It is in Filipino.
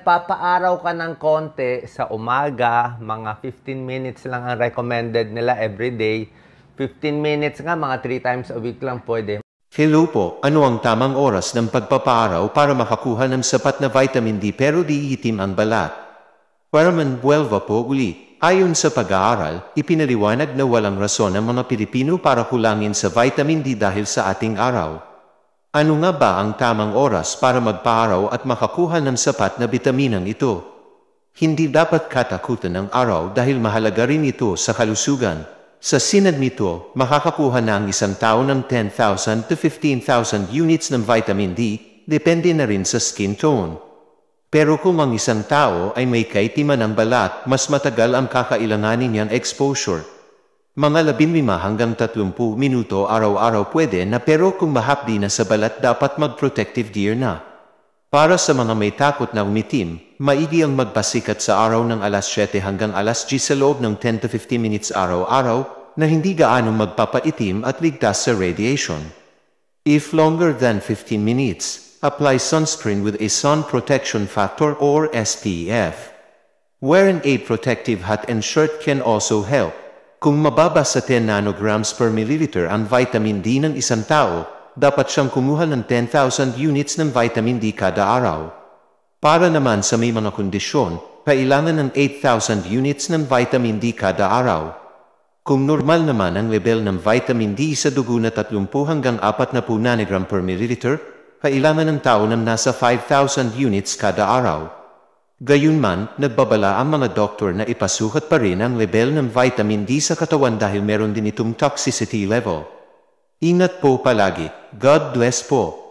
Papaaraw ka ng konti sa umaga, mga 15 minutes lang ang recommended nila every day. 15 minutes nga, mga 3 times a week lang pwede. Hello po, ano ang tamang oras ng pagpapaaraw para makakuha ng sapat na vitamin D pero di itim ang balat? Para manbuelva po uli, ayon sa pag-aaral, ipinaliwanag na walang rason ang mga Pilipino para kulangin sa vitamin D dahil sa ating araw. Ano nga ba ang tamang oras para magpaaraw at makakuha ng sapat na bitaminang ito? Hindi dapat katakutan ang araw dahil mahalaga rin ito sa kalusugan. Sa sinad nito, makakakuha na ang isang tao ng 10,000 to 15,000 units ng vitamin D, depende na rin sa skin tone. Pero kung ang isang tao ay may kaitiman ng balat, mas matagal ang kakailanganin niyang exposure. Mga labin lima hanggang tatlumpu minuto araw-araw pwede na pero kung mahapdi na sa balat dapat mag-protective gear na. Para sa mga may takot na umitim, maigi ang magpasikat sa araw ng alas 7 hanggang alas 10 sa loob ng 10 to 15 minutes araw-araw na hindi gaano magpapaitim at ligtas sa radiation. If longer than 15 minutes, apply sunscreen with a sun protection factor or SPF. Wearing a protective hat and shirt can also help. Kung mababa sa 10 nanograms per milliliter ang vitamin D ng isang tao, dapat siyang kumuha ng 10,000 units ng vitamin D kada araw. Para naman sa may mga kondisyon, kailangan ng 8,000 units ng vitamin D kada araw. Kung normal naman ang level ng vitamin D sa dugo na 30 hanggang 40 nanogram per milliliter, kailangan ng tao ng nasa 5,000 units kada araw. Gayunman, nagbabala ang mga doktor na ipasukat pa rin ang level ng vitamin D sa katawan dahil meron din itong toxicity level. Ingat po palagi. God bless po.